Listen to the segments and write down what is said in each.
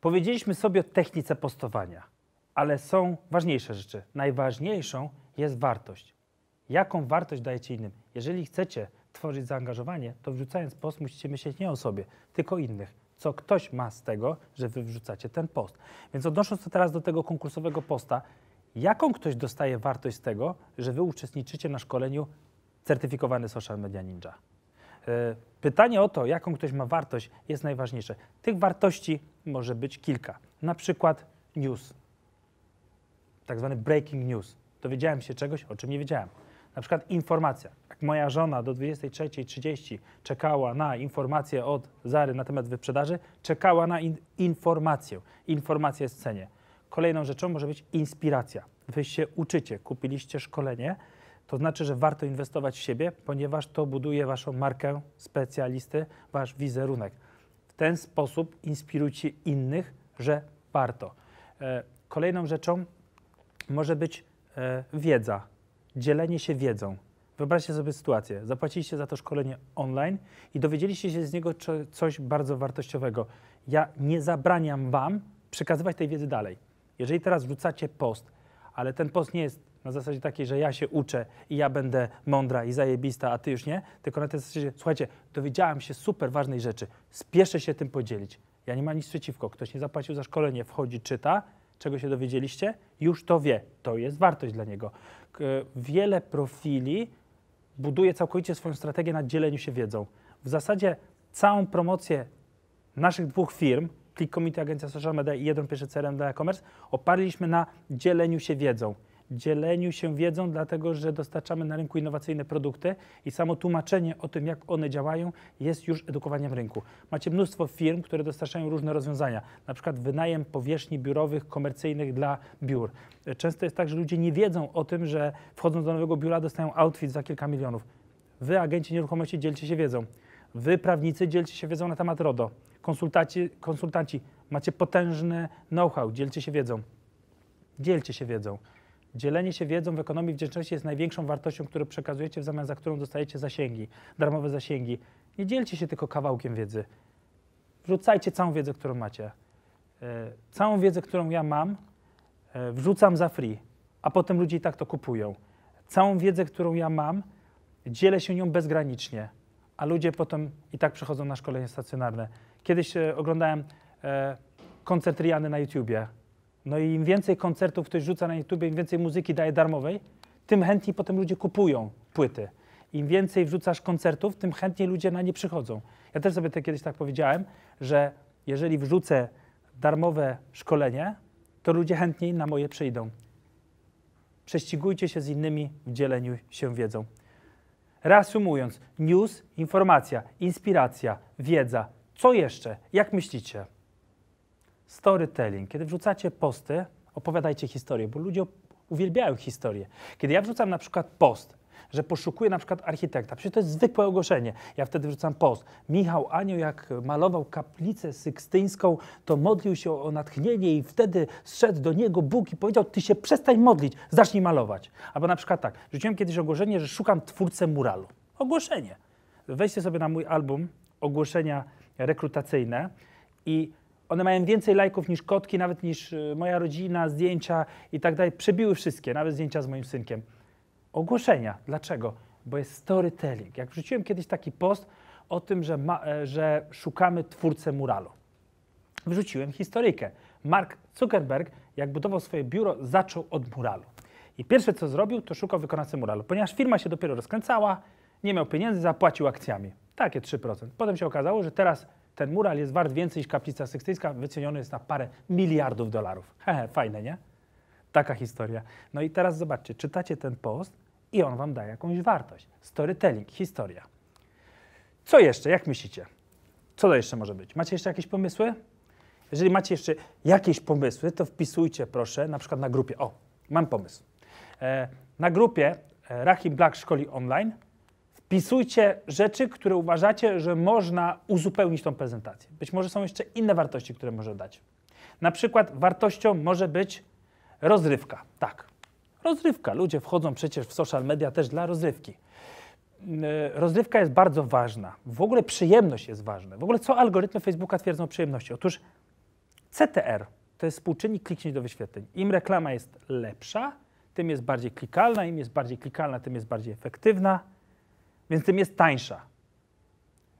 Powiedzieliśmy sobie o technice postowania, ale są ważniejsze rzeczy. Najważniejszą jest wartość. Jaką wartość dajecie innym? Jeżeli chcecie tworzyć zaangażowanie, to wrzucając post musicie myśleć nie o sobie, tylko o innych. Co ktoś ma z tego, że wy wrzucacie ten post. Więc odnosząc się teraz do tego konkursowego posta, jaką ktoś dostaje wartość z tego, że wy uczestniczycie na szkoleniu certyfikowany Social Media Ninja? E, pytanie o to, jaką ktoś ma wartość, jest najważniejsze. Tych wartości może być kilka. Na przykład news, tak zwany breaking news. Dowiedziałem się czegoś, o czym nie wiedziałem. Na przykład informacja. Jak moja żona do 23.30 czekała na informację od Zary na temat wyprzedaży, czekała na in informację. Informacja jest w cenie. Kolejną rzeczą może być inspiracja. Wy się uczycie, kupiliście szkolenie, to znaczy, że warto inwestować w siebie, ponieważ to buduje waszą markę specjalisty, wasz wizerunek. W ten sposób inspirujcie innych, że warto. E, kolejną rzeczą może być e, wiedza, dzielenie się wiedzą. Wyobraźcie sobie sytuację. Zapłaciliście za to szkolenie online i dowiedzieliście się z niego coś bardzo wartościowego. Ja nie zabraniam Wam przekazywać tej wiedzy dalej. Jeżeli teraz wrzucacie post, ale ten post nie jest na zasadzie takiej, że ja się uczę i ja będę mądra i zajebista, a ty już nie, tylko na tej zasadzie, słuchajcie, dowiedziałam się super ważnej rzeczy, spieszę się tym podzielić. Ja nie mam nic przeciwko, ktoś nie zapłacił za szkolenie, wchodzi, czyta, czego się dowiedzieliście, już to wie, to jest wartość dla niego. E, wiele profili buduje całkowicie swoją strategię na dzieleniu się wiedzą. W zasadzie całą promocję naszych dwóch firm, Click Community Agencja Social Media i jeden pierwszy CRM dla e-commerce, oparliśmy na dzieleniu się wiedzą dzieleniu się wiedzą, dlatego że dostarczamy na rynku innowacyjne produkty i samo tłumaczenie o tym, jak one działają, jest już edukowaniem rynku. Macie mnóstwo firm, które dostarczają różne rozwiązania, na przykład wynajem powierzchni biurowych, komercyjnych dla biur. Często jest tak, że ludzie nie wiedzą o tym, że wchodząc do nowego biura dostają outfit za kilka milionów. Wy, agenci nieruchomości, dzielcie się wiedzą. Wy, prawnicy, dzielcie się wiedzą na temat RODO. Konsultanci, konsultanci, macie potężne know-how, dzielcie się wiedzą. Dzielcie się wiedzą. Dzielenie się wiedzą w ekonomii wdzięczności jest największą wartością, którą przekazujecie w zamian za którą dostajecie zasięgi, darmowe zasięgi. Nie dzielcie się tylko kawałkiem wiedzy. Wrzucajcie całą wiedzę, którą macie. E, całą wiedzę, którą ja mam, e, wrzucam za free, a potem ludzie i tak to kupują. Całą wiedzę, którą ja mam, dzielę się nią bezgranicznie, a ludzie potem i tak przychodzą na szkolenie stacjonarne. Kiedyś e, oglądałem koncert Riany na YouTubie no i im więcej koncertów ktoś rzuca na YouTube, im więcej muzyki daje darmowej, tym chętniej potem ludzie kupują płyty. Im więcej wrzucasz koncertów, tym chętniej ludzie na nie przychodzą. Ja też sobie to tak kiedyś tak powiedziałem, że jeżeli wrzucę darmowe szkolenie, to ludzie chętniej na moje przyjdą. Prześcigujcie się z innymi w dzieleniu się wiedzą. Reasumując, news, informacja, inspiracja, wiedza. Co jeszcze? Jak myślicie? storytelling. Kiedy wrzucacie posty, opowiadajcie historię, bo ludzie uwielbiają historię. Kiedy ja wrzucam na przykład post, że poszukuję na przykład architekta, przecież to jest zwykłe ogłoszenie, ja wtedy wrzucam post. Michał Anioł, jak malował kaplicę sykstyńską, to modlił się o natchnienie i wtedy zszedł do niego Bóg i powiedział, ty się przestań modlić, zacznij malować. Albo na przykład tak, rzuciłem kiedyś ogłoszenie, że szukam twórcę muralu. Ogłoszenie. Weźcie sobie na mój album ogłoszenia rekrutacyjne i one mają więcej lajków niż kotki, nawet niż y, moja rodzina, zdjęcia i tak dalej. Przebiły wszystkie, nawet zdjęcia z moim synkiem. Ogłoszenia. Dlaczego? Bo jest storytelling. Jak wrzuciłem kiedyś taki post o tym, że, ma, e, że szukamy twórcę muralu. Wrzuciłem historykę. Mark Zuckerberg, jak budował swoje biuro, zaczął od muralu. I pierwsze co zrobił, to szukał wykonawcy muralu. Ponieważ firma się dopiero rozkręcała, nie miał pieniędzy, zapłacił akcjami. Takie 3%. Potem się okazało, że teraz ten mural jest wart więcej niż kaplica sykstyjska, wyceniony jest na parę miliardów dolarów. Hehe, fajne, nie? Taka historia. No i teraz zobaczcie, czytacie ten post i on wam daje jakąś wartość. Storytelling, historia. Co jeszcze? Jak myślicie? Co to jeszcze może być? Macie jeszcze jakieś pomysły? Jeżeli macie jeszcze jakieś pomysły, to wpisujcie proszę, na przykład na grupie. O, mam pomysł. E, na grupie e, Rahim Black Szkoli Online Pisujcie rzeczy, które uważacie, że można uzupełnić tą prezentację. Być może są jeszcze inne wartości, które może dać. Na przykład wartością może być rozrywka. Tak, rozrywka. Ludzie wchodzą przecież w social media też dla rozrywki. Mm, e, rozrywka jest bardzo ważna. W ogóle przyjemność jest ważna. W ogóle co algorytmy Facebooka twierdzą o przyjemności? Otóż CTR to jest współczynnik kliknięć do wyświetleń. Im reklama jest lepsza, tym jest bardziej klikalna, im jest bardziej klikalna, tym jest bardziej efektywna więc tym jest tańsza.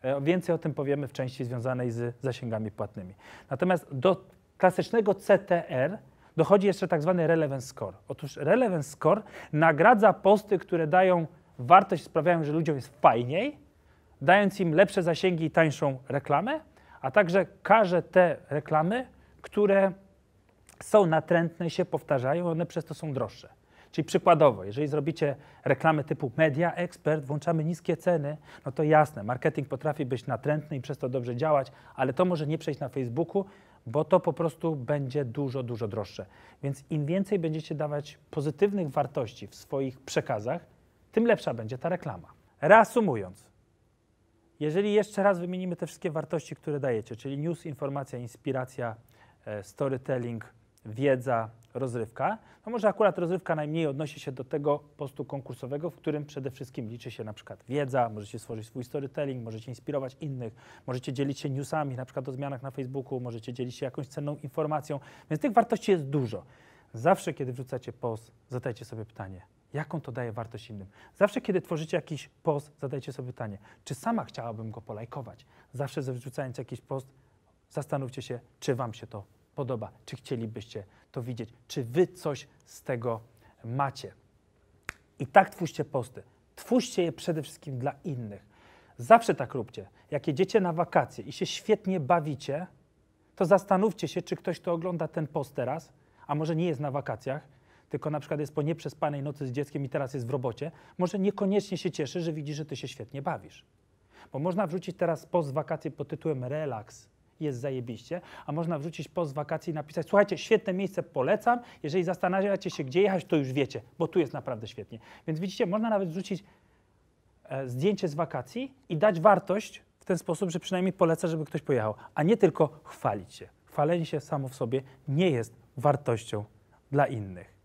E, więcej o tym powiemy w części związanej z zasięgami płatnymi. Natomiast do klasycznego CTR dochodzi jeszcze tak zwany relevance score. Otóż relevance score nagradza posty, które dają wartość, sprawiają, że ludziom jest fajniej, dając im lepsze zasięgi i tańszą reklamę, a także każe te reklamy, które są natrętne, się powtarzają, one przez to są droższe. Czyli przykładowo, jeżeli zrobicie reklamy typu media, Expert, włączamy niskie ceny, no to jasne, marketing potrafi być natrętny i przez to dobrze działać, ale to może nie przejść na Facebooku, bo to po prostu będzie dużo, dużo droższe. Więc im więcej będziecie dawać pozytywnych wartości w swoich przekazach, tym lepsza będzie ta reklama. Reasumując, jeżeli jeszcze raz wymienimy te wszystkie wartości, które dajecie, czyli news, informacja, inspiracja, e, storytelling, wiedza, rozrywka. No może akurat rozrywka najmniej odnosi się do tego postu konkursowego, w którym przede wszystkim liczy się na przykład wiedza, możecie stworzyć swój storytelling, możecie inspirować innych, możecie dzielić się newsami, na przykład o zmianach na Facebooku, możecie dzielić się jakąś cenną informacją, więc tych wartości jest dużo. Zawsze, kiedy wrzucacie post, zadajcie sobie pytanie, jaką to daje wartość innym. Zawsze, kiedy tworzycie jakiś post, zadajcie sobie pytanie, czy sama chciałabym go polajkować. Zawsze, wrzucając jakiś post, zastanówcie się, czy Wam się to podoba, czy chcielibyście to widzieć, czy wy coś z tego macie. I tak twórzcie posty. Twórzcie je przede wszystkim dla innych. Zawsze tak róbcie. Jak jedziecie na wakacje i się świetnie bawicie, to zastanówcie się, czy ktoś, kto ogląda ten post teraz, a może nie jest na wakacjach, tylko na przykład jest po nieprzespanej nocy z dzieckiem i teraz jest w robocie, może niekoniecznie się cieszy, że widzi, że ty się świetnie bawisz. Bo można wrzucić teraz post z wakacji pod tytułem relaks, jest zajebiście, a można wrzucić post wakacji i napisać, słuchajcie, świetne miejsce, polecam, jeżeli zastanawiacie się, gdzie jechać, to już wiecie, bo tu jest naprawdę świetnie. Więc widzicie, można nawet wrzucić e, zdjęcie z wakacji i dać wartość w ten sposób, że przynajmniej poleca, żeby ktoś pojechał, a nie tylko chwalić się. Chwalenie się samo w sobie nie jest wartością dla innych.